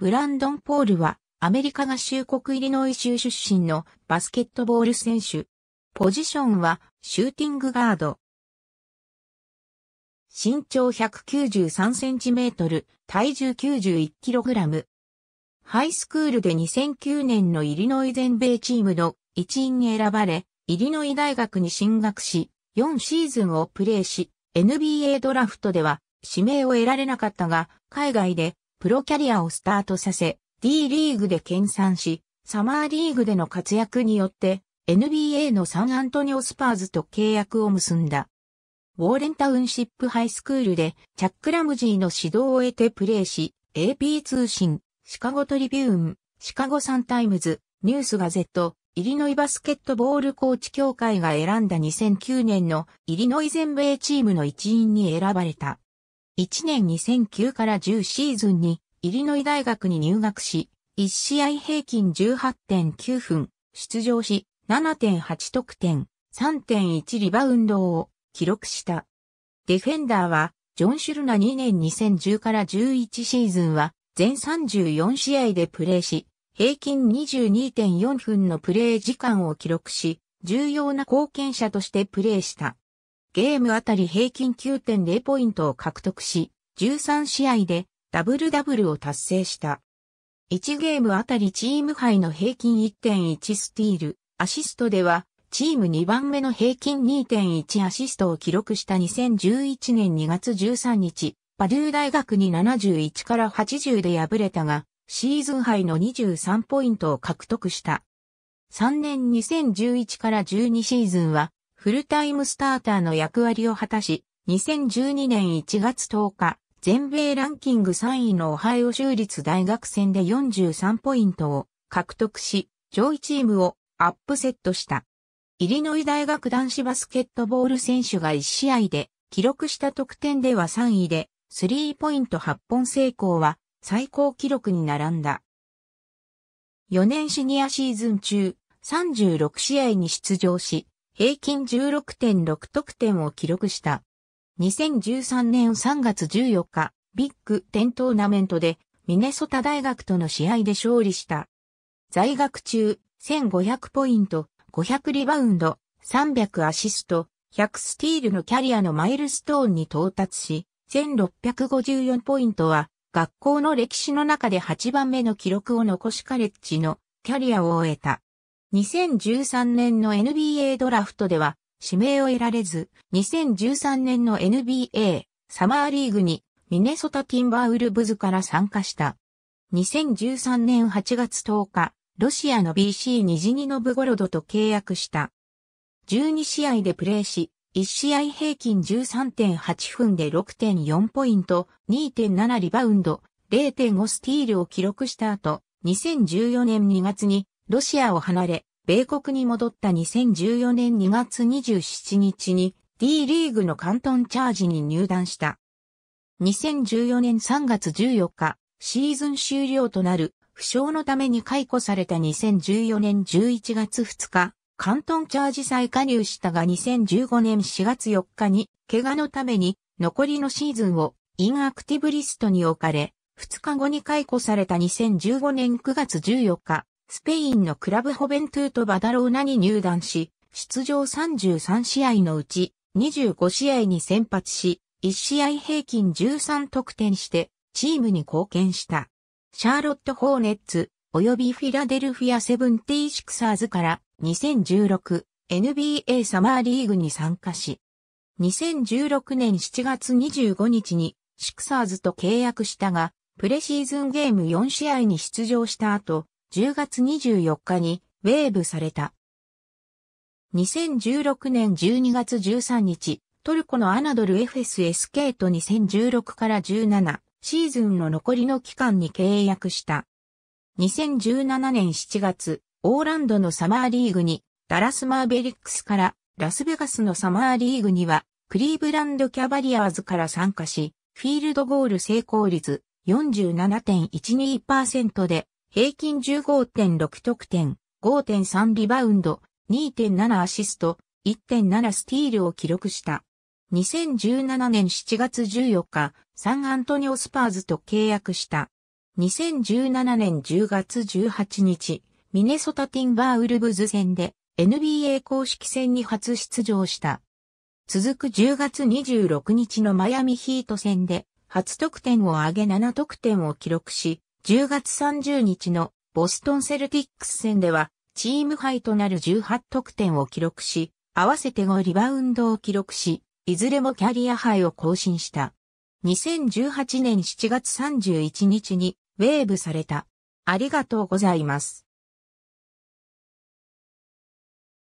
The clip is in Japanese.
ブランドン・ポールは、アメリカ合衆国イリノイ州出身のバスケットボール選手。ポジションは、シューティングガード。身長193センチメートル、体重91キログラム。ハイスクールで2009年のイリノイ全米チームの一員に選ばれ、イリノイ大学に進学し、4シーズンをプレーし、NBA ドラフトでは指名を得られなかったが、海外でプロキャリアをスタートさせ、D リーグで研鑽し、サマーリーグでの活躍によって、NBA のサンアントニオスパーズと契約を結んだ。ウォーレンタウンシップハイスクールで、チャック・ラムジーの指導を得てプレーし、AP 通信、シカゴトリビューン、シカゴサンタイムズ、ニュースガゼット、イリノイバスケットボールコーチ協会が選んだ2009年のイリノイ全米チームの一員に選ばれた。1年2009から10シーズンにイリノイ大学に入学し、1試合平均18.9分、出場し、7.8得点、3.1リバウンドを記録した。ディフェンダーは、ジョン・シュルナ2年2010から11シーズンは、全34試合でプレーし、平均22.4分のプレー時間を記録し、重要な貢献者としてプレーした。ゲームあたり平均9.0ポイントを獲得し、13試合でダブルダブルを達成した。1ゲームあたりチーム杯の平均1.1スティール、アシストでは、チーム2番目の平均2.1アシストを記録した2011年2月13日、パデュー大学に71から80で敗れたが、シーズン杯の23ポイントを獲得した。3年2011から12シーズンは、フルタイムスターターの役割を果たし、2012年1月10日、全米ランキング3位のオハイオ州立大学戦で43ポイントを獲得し、上位チームをアップセットした。イリノイ大学男子バスケットボール選手が1試合で記録した得点では3位で、スリーポイント8本成功は最高記録に並んだ。4年シニアシーズン中、36試合に出場し、平均16.6得点を記録した。2013年3月14日、ビッグ10トーナメントでミネソタ大学との試合で勝利した。在学中、1500ポイント、500リバウンド、300アシスト、100スティールのキャリアのマイルストーンに到達し、1654ポイントは、学校の歴史の中で8番目の記録を残しカレッジのキャリアを終えた。2013年の NBA ドラフトでは指名を得られず、2013年の NBA サマーリーグにミネソタティンバーウルブズから参加した。2013年8月10日、ロシアの BC ニジニノブゴロドと契約した。12試合でプレーし、1試合平均13.8分で6.4ポイント、2.7リバウンド、0.5スティールを記録した後、2014年2月にロシアを離れ、米国に戻った2014年2月27日に D リーグの関東チャージに入団した。2014年3月14日、シーズン終了となる、負傷のために解雇された2014年11月2日、関東チャージ再加入したが2015年4月4日に、怪我のために、残りのシーズンをインアクティブリストに置かれ、2日後に解雇された2015年9月14日、スペインのクラブホベントゥーとバダローナに入団し、出場33試合のうち25試合に先発し、1試合平均13得点してチームに貢献した。シャーロット・ホーネッツ及びフィラデルフィア・セブンティー・シクサーズから2016 NBA サマーリーグに参加し、2016年7月25日にシクサーズと契約したが、プレシーズンゲーム4試合に出場した後、10月24日にウェーブされた。2016年12月13日、トルコのアナドル FSS k と2016から17シーズンの残りの期間に契約した。2017年7月、オーランドのサマーリーグに、ダラスマーベリックスからラスベガスのサマーリーグには、クリーブランドキャバリアーズから参加し、フィールドゴール成功率47.12%で平均15.6得点、5.3リバウンド、2.7アシスト、1.7スティールを記録した。2017年7月14日、サンアントニオスパーズと契約した。2017年10月18日、ミネソタティンバーウルブズ戦で NBA 公式戦に初出場した。続く10月26日のマイアミヒート戦で初得点を挙げ7得点を記録し、10月30日のボストンセルティックス戦では、チーム敗となる18得点を記録し、合わせて5リバウンドを記録し、いずれもキャリア敗を更新した。2018年7月31日にウェーブされた。ありがとうございます。